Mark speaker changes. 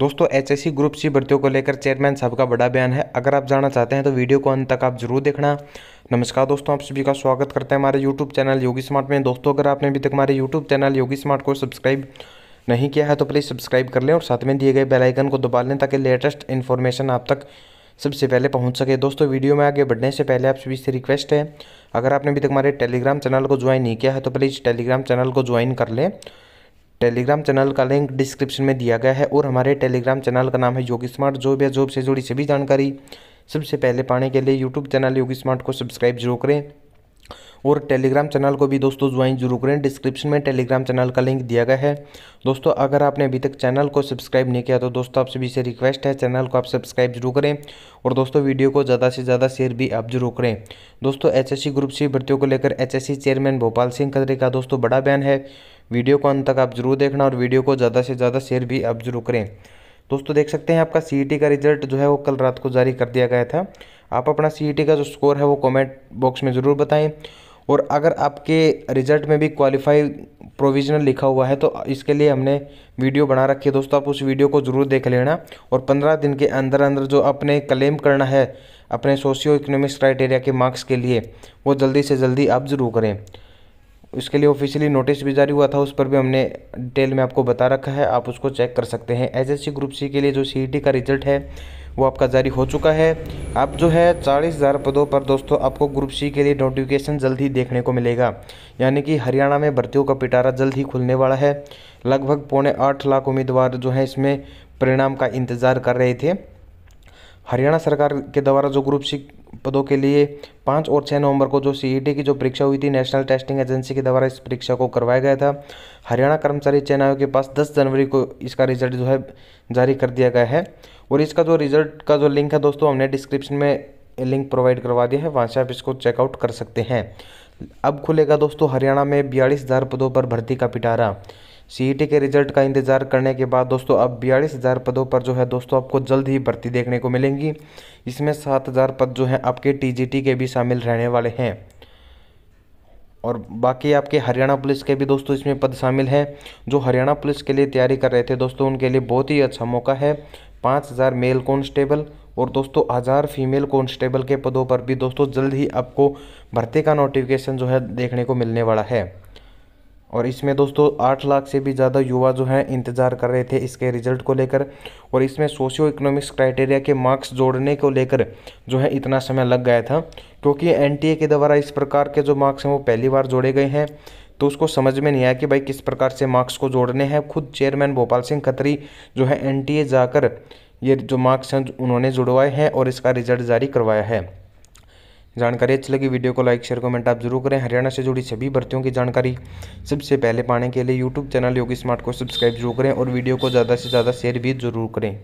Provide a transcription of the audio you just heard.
Speaker 1: दोस्तों HSC group C भर्तियों को लेकर चेयरमैन साहब का बड़ा बयान है अगर आप जानना चाहते हैं तो वीडियो को अंत तक आप जरूर देखना नमस्कार दोस्तों आप सभी का स्वागत करते हैं हमारे यूट्यूब चैनल योगी स्मार्ट में दोस्तों अगर आपने अभी तक हमारे यूट्यूब चैनल योगी स्मार्ट को सब्सक्राइब नहीं किया है तो प्लीज़ सब्सक्राइब कर लें और साथ में दिए गए बेलाइकन को दबा लें ताकि लेटेस्ट इन्फॉर्मेशन आप तक सबसे पहले पहुंच सके दोस्तों वीडियो में आगे बढ़ने से पहले आप सभी से रिक्वेस्ट है अगर आपने अभी तक हमारे टेलीग्राम चैनल को ज्वाइन नहीं किया है तो प्लीज़ टेलीग्राम चैनल को ज्वाइन कर लें टेलीग्राम चैनल का लिंक डिस्क्रिप्शन में दिया गया है और हमारे टेलीग्राम चैनल का नाम है योगी स्मार्ट जॉब या जॉब से जुड़ी सभी जानकारी सबसे पहले पाने के लिए यूट्यूब चैनल योगी स्मार्ट को सब्सक्राइब जरूर करें और टेलीग्राम चैनल को भी दोस्तों ज्वाइन जरूर करें डिस्क्रिप्शन में टेलीग्राम चैनल का लिंक दिया गया है दोस्तों अगर आपने अभी तक चैनल को सब्सक्राइब नहीं किया तो दोस्तों आप सभी से रिक्वेस्ट है चैनल को आप सब्सक्राइब जरूर करें और दोस्तों वीडियो को ज़्यादा से ज़्यादा शेयर भी आप जरूर करें दोस्तों एच ग्रुप सी भर्तियों को लेकर एच चेयरमैन भोपाल सिंह खदरे का दोस्तों बड़ा बयान है वीडियो को अंत तक आप जरूर देखना और वीडियो को ज़्यादा से ज़्यादा शेयर भी आप जरूर करें दोस्तों देख सकते हैं आपका सी e का रिजल्ट जो है वो कल रात को जारी कर दिया गया था आप अपना सी e का जो स्कोर है वो कॉमेंट बॉक्स में ज़रूर बताएँ और अगर आपके रिजल्ट में भी क्वालिफाई प्रोविजनल लिखा हुआ है तो इसके लिए हमने वीडियो बना रखी है दोस्तों आप उस वीडियो को ज़रूर देख लेना और पंद्रह दिन के अंदर अंदर जो अपने क्लेम करना है अपने सोशियो इकोनॉमिक्स क्राइटेरिया के मार्क्स के लिए वो जल्दी से जल्दी आप ज़रूर करें उसके लिए ऑफिशियली नोटिस भी जारी हुआ था उस पर भी हमने डिटेल में आपको बता रखा है आप उसको चेक कर सकते हैं एस ग्रुप सी के लिए जो सी e का रिजल्ट है वो आपका जारी हो चुका है अब जो है चालीस हज़ार पदों पर दोस्तों आपको ग्रुप सी के लिए नोटिफिकेशन जल्द ही देखने को मिलेगा यानी कि हरियाणा में भर्तियों का पिटारा जल्द ही खुलने वाला है लगभग पौने आठ लाख उम्मीदवार जो हैं इसमें परिणाम का इंतज़ार कर रहे थे हरियाणा सरकार के द्वारा जो ग्रुप सी पदों के लिए पाँच और छः नवंबर को जो सी e की जो परीक्षा हुई थी नेशनल टेस्टिंग एजेंसी के द्वारा इस परीक्षा को करवाया गया था हरियाणा कर्मचारी चयन आयोग के पास दस जनवरी को इसका रिजल्ट जो है जारी कर दिया गया है और इसका जो रिजल्ट का जो लिंक है दोस्तों हमने डिस्क्रिप्शन में लिंक प्रोवाइड करवा दिया है वहाँ से आप इसको चेकआउट कर सकते हैं अब खुलेगा दोस्तों हरियाणा में बयालीस हज़ार पदों पर भर्ती का पिटारा सीई e के रिजल्ट का इंतज़ार करने के बाद दोस्तों अब बयालीस हज़ार पदों पर जो है दोस्तों आपको जल्द ही भर्ती देखने को मिलेंगी इसमें सात हज़ार पद जो हैं आपके टीजीटी के भी शामिल रहने वाले हैं और बाकी आपके हरियाणा पुलिस के भी दोस्तों इसमें पद शामिल हैं जो हरियाणा पुलिस के लिए तैयारी कर रहे थे दोस्तों उनके लिए बहुत ही अच्छा मौका है पाँच हज़ार मेल कॉन्स्टेबल और दोस्तों हज़ार फीमेल कॉन्स्टेबल के पदों पर भी दोस्तों जल्द ही आपको भर्ती का नोटिफिकेशन जो है देखने को मिलने वाला है और इसमें दोस्तों आठ लाख से भी ज़्यादा युवा जो हैं इंतज़ार कर रहे थे इसके रिजल्ट को लेकर और इसमें सोशियो इकोनॉमिक्स क्राइटेरिया के मार्क्स जोड़ने को लेकर जो है इतना समय लग गया था क्योंकि एन के द्वारा इस प्रकार के जो मार्क्स हैं वो पहली बार जोड़े गए हैं तो उसको समझ में नहीं आया कि भाई किस प्रकार से मार्क्स को जोड़ने हैं खुद चेयरमैन भोपाल सिंह खत्री जो है एन जाकर ये जो मार्क्स हैं उन्होंने जुड़वाए हैं और इसका रिजल्ट जारी करवाया है जानकारी अच्छी लगी वीडियो को लाइक शेयर कमेंट आप जरूर करें हरियाणा से जुड़ी सभी भर्तियों की जानकारी सबसे पहले पाने के लिए यूट्यूब चैनल योगी स्मार्ट को सब्सक्राइब जरूर करें और वीडियो को ज़्यादा से ज़्यादा शेयर भी जरूर करें